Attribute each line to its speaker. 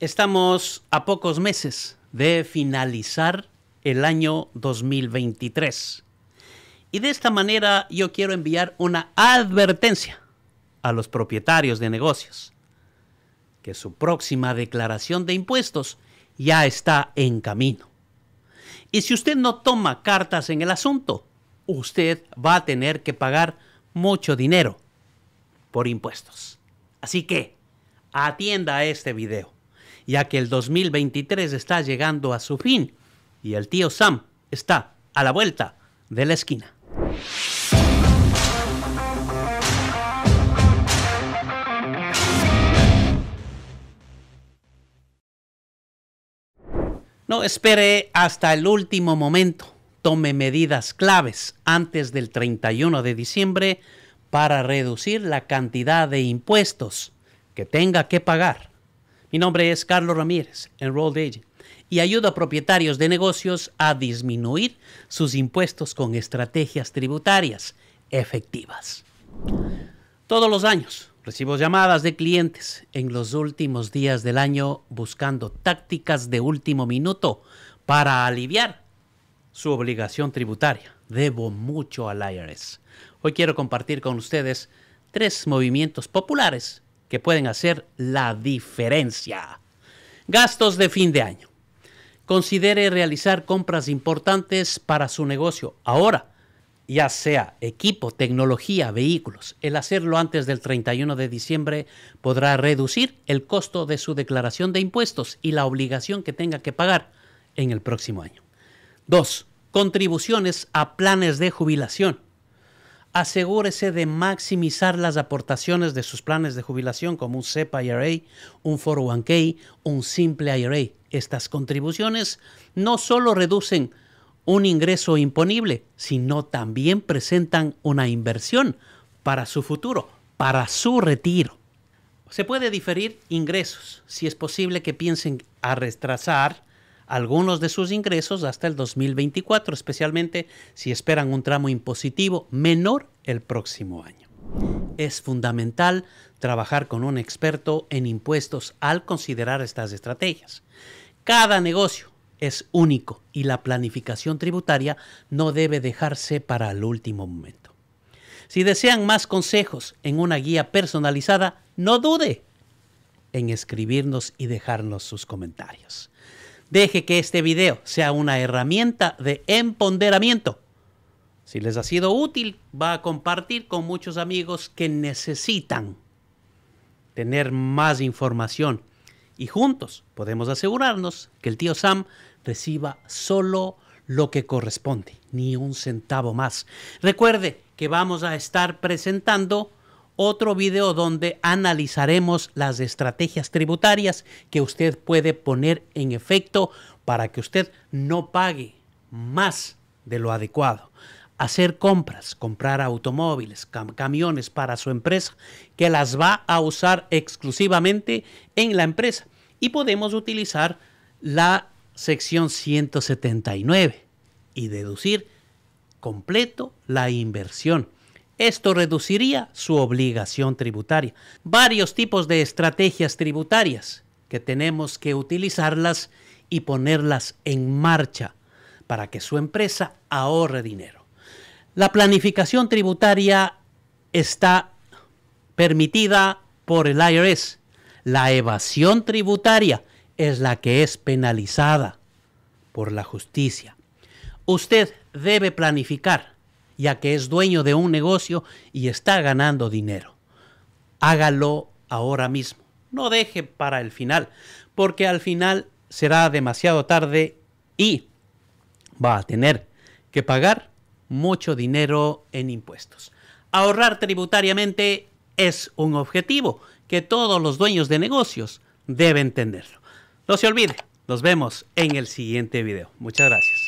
Speaker 1: Estamos a pocos meses de finalizar el año 2023. Y de esta manera yo quiero enviar una advertencia a los propietarios de negocios, que su próxima declaración de impuestos ya está en camino. Y si usted no toma cartas en el asunto, usted va a tener que pagar mucho dinero por impuestos. Así que, atienda a este video ya que el 2023 está llegando a su fin y el tío Sam está a la vuelta de la esquina. No espere hasta el último momento. Tome medidas claves antes del 31 de diciembre para reducir la cantidad de impuestos que tenga que pagar. Mi nombre es Carlos Ramírez, Enrolled Agent, y ayudo a propietarios de negocios a disminuir sus impuestos con estrategias tributarias efectivas. Todos los años recibo llamadas de clientes en los últimos días del año buscando tácticas de último minuto para aliviar su obligación tributaria. Debo mucho al IRS. Hoy quiero compartir con ustedes tres movimientos populares que pueden hacer la diferencia. Gastos de fin de año. Considere realizar compras importantes para su negocio ahora, ya sea equipo, tecnología, vehículos. El hacerlo antes del 31 de diciembre podrá reducir el costo de su declaración de impuestos y la obligación que tenga que pagar en el próximo año. 2. Contribuciones a planes de jubilación asegúrese de maximizar las aportaciones de sus planes de jubilación como un SEPA IRA, un 401k, un simple IRA. Estas contribuciones no solo reducen un ingreso imponible, sino también presentan una inversión para su futuro, para su retiro. Se puede diferir ingresos, si es posible que piensen a retrasar algunos de sus ingresos hasta el 2024, especialmente si esperan un tramo impositivo menor el próximo año. Es fundamental trabajar con un experto en impuestos al considerar estas estrategias. Cada negocio es único y la planificación tributaria no debe dejarse para el último momento. Si desean más consejos en una guía personalizada, no dude en escribirnos y dejarnos sus comentarios. Deje que este video sea una herramienta de empoderamiento si les ha sido útil, va a compartir con muchos amigos que necesitan tener más información. Y juntos podemos asegurarnos que el tío Sam reciba solo lo que corresponde, ni un centavo más. Recuerde que vamos a estar presentando otro video donde analizaremos las estrategias tributarias que usted puede poner en efecto para que usted no pague más de lo adecuado hacer compras, comprar automóviles, camiones para su empresa, que las va a usar exclusivamente en la empresa. Y podemos utilizar la sección 179 y deducir completo la inversión. Esto reduciría su obligación tributaria. Varios tipos de estrategias tributarias que tenemos que utilizarlas y ponerlas en marcha para que su empresa ahorre dinero. La planificación tributaria está permitida por el IRS. La evasión tributaria es la que es penalizada por la justicia. Usted debe planificar, ya que es dueño de un negocio y está ganando dinero. Hágalo ahora mismo. No deje para el final, porque al final será demasiado tarde y va a tener que pagar mucho dinero en impuestos. Ahorrar tributariamente es un objetivo que todos los dueños de negocios deben tenerlo. No se olvide, nos vemos en el siguiente video. Muchas gracias.